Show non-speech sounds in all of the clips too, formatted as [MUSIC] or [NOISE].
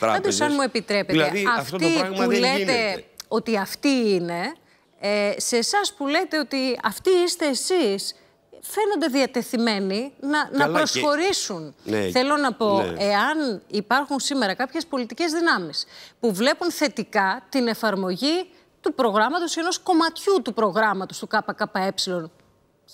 τράπεζες. Πάντως αν μου επιτρέπετε, δηλαδή, αυτοί αυτό το πράγμα που λέτε ότι αυτοί είναι, ε, σε εσάς που λέτε ότι αυτοί είστε εσείς, φαίνονται διατεθειμένοι να, να προσχωρήσουν. Ναι, Θέλω να πω, ναι. εάν υπάρχουν σήμερα κάποιες πολιτικές δυνάμεις που βλέπουν θετικά την εφαρμογή του προγράμματος, ενός κομματιού του προγράμματος του ΚΚΕ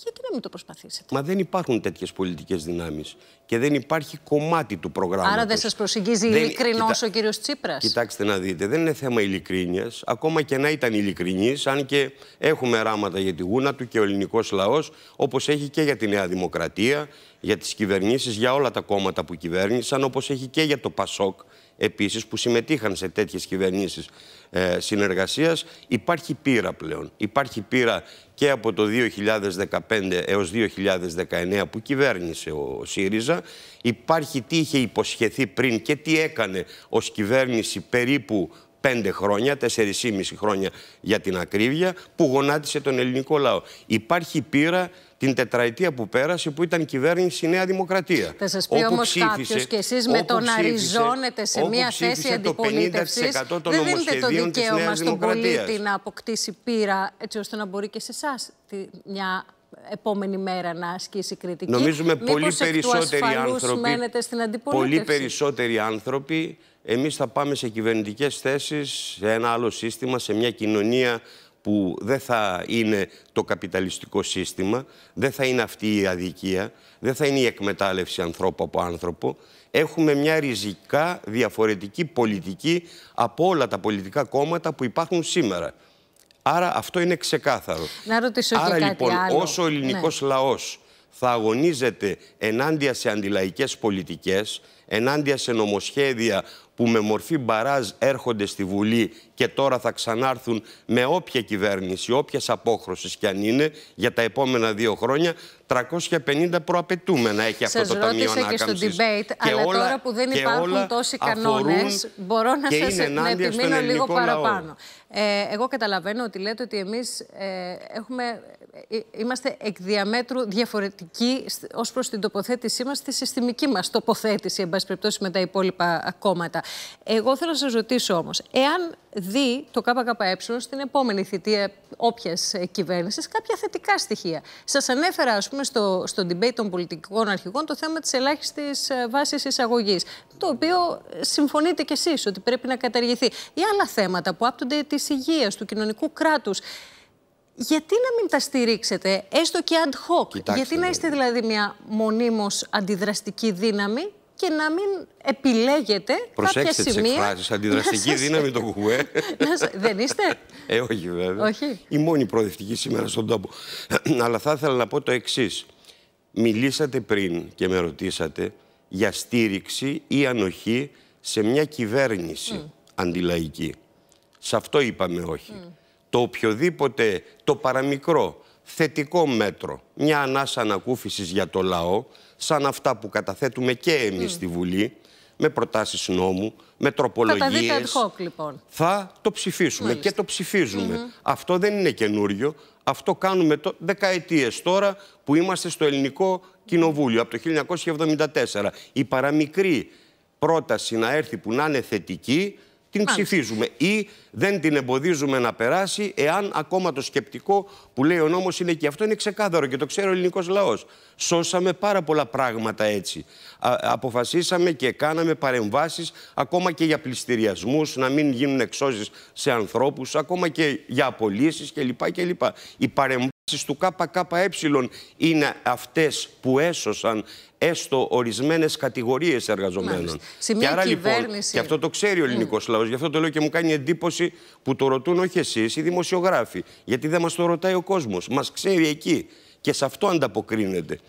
γιατί να μην το προσπαθήσετε. Μα δεν υπάρχουν τέτοιες πολιτικές δυνάμεις. Και δεν υπάρχει κομμάτι του προγράμματος. Άρα δεν σας προσεγγίζει δεν... ειλικρινό ο κύριος Τσίπρας. Κοιτάξτε να δείτε, δεν είναι θέμα ειλικρίνειας. Ακόμα και να ήταν ειλικρινής, αν και έχουμε ράματα για τη γούνα του και ο ελληνικός λαός, όπως έχει και για τη Νέα Δημοκρατία για τις κυβερνήσεις, για όλα τα κόμματα που κυβέρνησαν, όπως έχει και για το ΠΑΣΟΚ επίσης που συμμετείχαν σε τέτοιες κυβερνήσεις ε, συνεργασίας. Υπάρχει πείρα πλέον. Υπάρχει πείρα και από το 2015 έως 2019 που κυβέρνησε ο ΣΥΡΙΖΑ. Υπάρχει τι είχε υποσχεθεί πριν και τι έκανε ως κυβέρνηση περίπου πέντε χρόνια, 4,5 χρόνια για την ακρίβεια, που γονάτισε τον ελληνικό λαό. Υπάρχει πείρα την τετραετία που πέρασε που ήταν κυβέρνηση Νέα Δημοκρατία. Θα σας πει όμως κάποιος και εσείς με το να ριζώνετε σε μια θέση αντιπολίτευση. Δεν δίνετε το δικαίωμα στον πολίτη να αποκτήσει πείρα έτσι ώστε να μπορεί και σε εσάς μια επόμενη μέρα να ασκήσει κριτική. Νομίζουμε Μήπως πολύ περισσότεροι άνθρωποι. Στην πολύ περισσότεροι άνθρωποι. Εμείς θα πάμε σε κυβερνητικές θέσεις, σε ένα άλλο σύστημα, σε μια κοινωνία που δεν θα είναι το καπιταλιστικό σύστημα, δεν θα είναι αυτή η αδικία, δεν θα είναι η εκμετάλλευση ανθρώπου από άνθρωπο. Έχουμε μια ριζικά διαφορετική πολιτική από όλα τα πολιτικά κόμματα που υπάρχουν σήμερα. Άρα αυτό είναι ξεκάθαρο. Να ρωτήσω Άρα και κάτι λοιπόν, άλλο. όσο ο ναι. ελληνικός ναι. λαός θα αγωνίζεται ενάντια σε αντιλαϊκές πολιτικές, ενάντια σε νομοσχέδια που με μορφή μπαράζ έρχονται στη Βουλή και τώρα θα ξανάρθουν με όποια κυβέρνηση, όποιας απόχρωσης κι αν είναι για τα επόμενα δύο χρόνια, 350 προαπαιτούμενα έχει αυτό το Ταμείο Ανάκαμψη. και στο debate, και αλλά τώρα που δεν υπάρχουν τόσοι κανόνες, μπορώ να σα επιμείνω λίγο παραπάνω. Ε, εγώ καταλαβαίνω ότι λέτε ότι εμείς ε, έχουμε ε, είμαστε εκ διαμέτρου διαφορετικοί ως προς την τοποθέτησή μας, τη συστημική μας τοποθέτηση, εν πάση περιπτώσει, με τα υπόλοιπα κόμματα. Εγώ θέλω να σας ρωτήσω όμως, εάν δει το ΚΚΕ στην επόμενη θητεία όποια ε, κυβέρνηση κάποια θετικά στοιχεία. Σας ανέφερα, ας πούμε, στο, στο debate των πολιτικών αρχηγών το θέμα της ελάχιστης ε, βάσης εισαγωγής, το οποίο ε, συμφωνείτε κι εσείς ότι πρέπει να καταργηθεί. Ή άλλα θέματα που άπτονται της υγείας, του κοινωνικού κράτους. Γιατί να μην τα στηρίξετε, έστω και ad hoc, γιατί να δηλαδή. είστε δηλαδή μια μονίμως αντιδραστική δύναμη και να μην επιλέγετε Προσέξτε κάποια σημεία... Προσέξτε τις εκφράσεις, αντιδραστική δύναμη το κουκουέ. Δεν είστε. Ε, όχι βέβαια. Όχι. Η μόνη προοδευτική σήμερα στον τόπο. [CLEARS THROAT] Αλλά θα ήθελα να πω το εξής. Μιλήσατε πριν και με ρωτήσατε για στήριξη ή ανοχή σε μια κυβέρνηση αντιλαϊκή. Σε αυτό είπαμε όχι. Το οποιοδήποτε, το παραμικρό, θετικό μέτρο, μια ανάσα ανακούφισης για το λαό, σαν αυτά που καταθέτουμε και εμείς στη Βουλή, με προτάσεις νόμου, με τροπολογίες. Θα λοιπόν. Θα το ψηφίσουμε και το ψηφίζουμε. Αυτό δεν είναι καινούριο. Αυτό κάνουμε το δεκαετίες τώρα που είμαστε στο ελληνικό κοινοβούλιο, από το 1974. Η παραμικρή πρόταση να έρθει που να είναι θετική την ψηφίζουμε ή δεν την εμποδίζουμε να περάσει, εάν ακόμα το σκεπτικό που λέει ο νόμος είναι και αυτό είναι ξεκάθαρο και το ξέρει ο ελληνικός λαός. Σώσαμε πάρα πολλά πράγματα έτσι. αποφασίσαμε και κάναμε παρεμβάσεις ακόμα και για πληστηριασμούς, να μην γίνουν εξώσεις σε ανθρώπους, ακόμα και για απολύσεις κλπ του ΚΚΕ είναι αυτές που έσωσαν έστω ορισμένες κατηγορίες εργαζομένων. και λοιπόν, και αυτό το ξέρει ο ναι. ελληνικός mm. λαός, γι' αυτό το λέω και μου κάνει εντύπωση που το ρωτούν όχι εσείς, οι δημοσιογράφοι, γιατί δεν μας το ρωτάει ο κόσμος, μας ξέρει εκεί και σε αυτό ανταποκρίνεται.